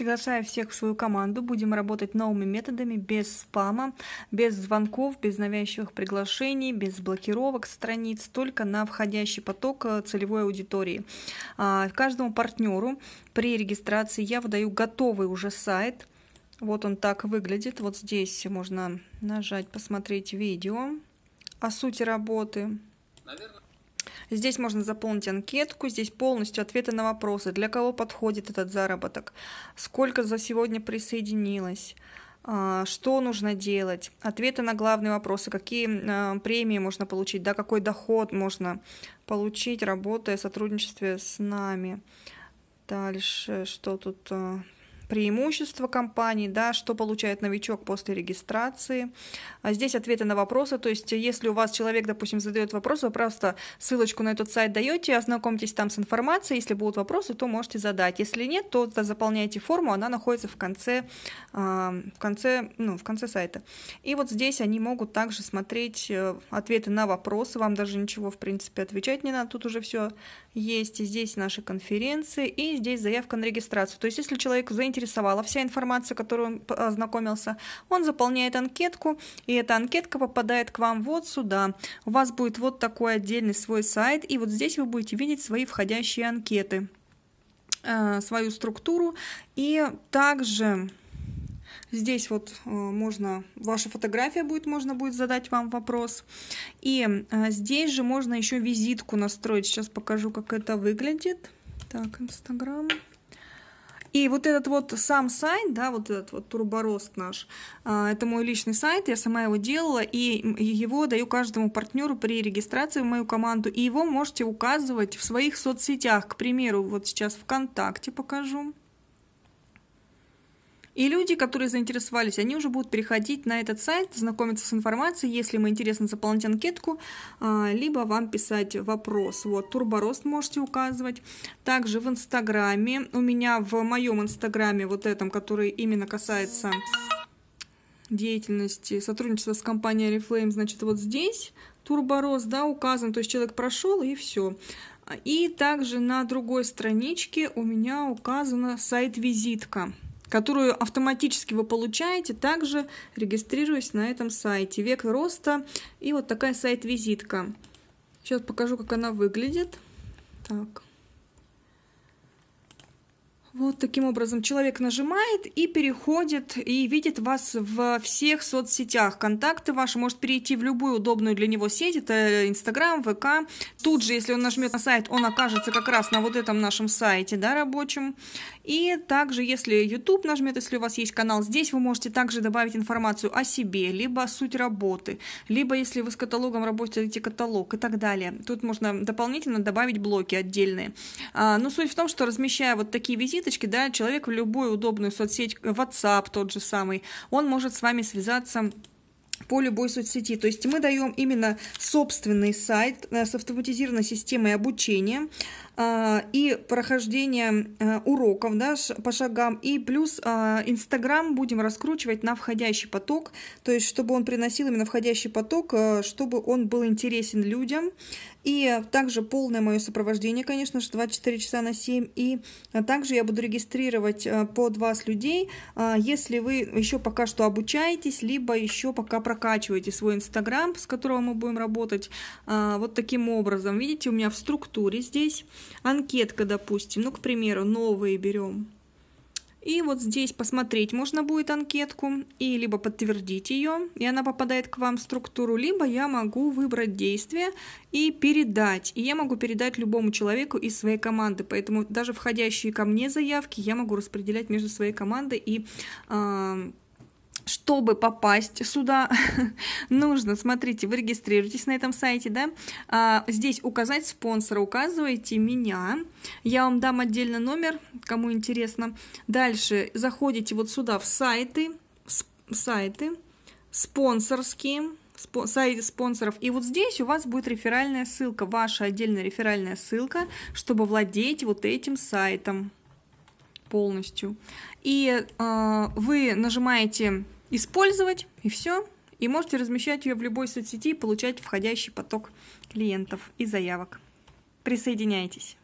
Приглашаю всех в свою команду. Будем работать новыми методами, без спама, без звонков, без навязчивых приглашений, без блокировок страниц, только на входящий поток э, целевой аудитории. А, каждому партнеру при регистрации я выдаю готовый уже сайт. Вот он так выглядит. Вот здесь можно нажать, посмотреть видео о сути работы. Наверное. Здесь можно заполнить анкетку, здесь полностью ответы на вопросы, для кого подходит этот заработок, сколько за сегодня присоединилось, а, что нужно делать, ответы на главные вопросы, какие а, премии можно получить, да, какой доход можно получить, работая в сотрудничестве с нами. Дальше, что тут а, преимущества компании, да, что получает новичок после регистрации. А здесь ответы на вопросы, то есть если у вас человек, допустим, задает вопрос, вы просто ссылочку на этот сайт даете, ознакомьтесь там с информацией, если будут вопросы, то можете задать. Если нет, то заполняйте форму, она находится в конце, а, в конце, ну, в конце сайта. И вот здесь они могут также смотреть э, ответы на вопросы, вам даже ничего, в принципе, отвечать не надо, тут уже все есть. И здесь наши конференции, и здесь заявка на регистрацию. То есть если человек заинтересован заинтересовала вся информация, которую он ознакомился, он заполняет анкетку, и эта анкетка попадает к вам вот сюда. У вас будет вот такой отдельный свой сайт, и вот здесь вы будете видеть свои входящие анкеты э, свою структуру и также Здесь вот э, можно, ваша фотография будет, можно будет задать вам вопрос. И э, здесь же можно еще визитку настроить. Сейчас покажу, как это выглядит. Так, Инстаграм. И вот этот вот сам сайт, да, вот этот вот Турборост наш, а, это мой личный сайт, я сама его делала, и его даю каждому партнеру при регистрации в мою команду, и его можете указывать в своих соцсетях, к примеру, вот сейчас ВКонтакте покажу. И люди, которые заинтересовались, они уже будут переходить на этот сайт, знакомиться с информацией, если им интересно заполнить анкетку, а, либо вам писать вопрос. Вот, турборост можете указывать. Также в Инстаграме, у меня в моем Инстаграме, вот этом, который именно касается деятельности, сотрудничества с компанией Reflame, значит, вот здесь турборост, да, указан, то есть человек прошел и все. И также на другой страничке у меня указана сайт-визитка которую автоматически вы получаете, также регистрируясь на этом сайте. Век роста и вот такая сайт-визитка. Сейчас покажу, как она выглядит. Так. Вот таким образом человек нажимает и переходит и видит вас во всех соцсетях. Контакты ваши может перейти в любую удобную для него сеть. Это Инстаграм, ВК. Тут же, если он нажмет на сайт, он окажется как раз на вот этом нашем сайте, да, рабочем. И также, если YouTube нажмет, если у вас есть канал здесь, вы можете также добавить информацию о себе, либо суть работы, либо если вы с каталогом работаете каталог и так далее. Тут можно дополнительно добавить блоки отдельные. А, но суть в том, что размещая вот такие визиты, ниточки, да, человек в любую удобную соцсеть, э, WhatsApp тот же самый, он может с вами связаться по любой соцсети. То есть мы даем именно собственный сайт э, с автоматизированной системой обучения, а, и прохождение а, уроков да, по шагам. И плюс а, Инстаграм будем раскручивать на входящий поток, то есть чтобы он приносил именно входящий поток, чтобы он был интересен людям. И также полное мое сопровождение, конечно же, 24 часа на 7. И также я буду регистрировать под вас людей, если вы еще пока что обучаетесь, либо еще пока прокачиваете свой Инстаграм, с которого мы будем работать. Вот таким образом. Видите, у меня в структуре здесь Анкетка, допустим, ну, к примеру, новые берем. И вот здесь посмотреть можно будет анкетку и либо подтвердить ее, и она попадает к вам в структуру, либо я могу выбрать действие и передать. И я могу передать любому человеку из своей команды, поэтому даже входящие ко мне заявки я могу распределять между своей командой и а, чтобы попасть сюда, нужно, смотрите, вы регистрируетесь на этом сайте, да, а, здесь указать спонсора, указываете меня, я вам дам отдельно номер, кому интересно. Дальше заходите вот сюда в сайты, в сайты, спонсорские, сайты спонсоров. И вот здесь у вас будет реферальная ссылка, ваша отдельная реферальная ссылка, чтобы владеть вот этим сайтом полностью. И э, вы нажимаете использовать, и все. И можете размещать ее в любой соцсети и получать входящий поток клиентов и заявок. Присоединяйтесь.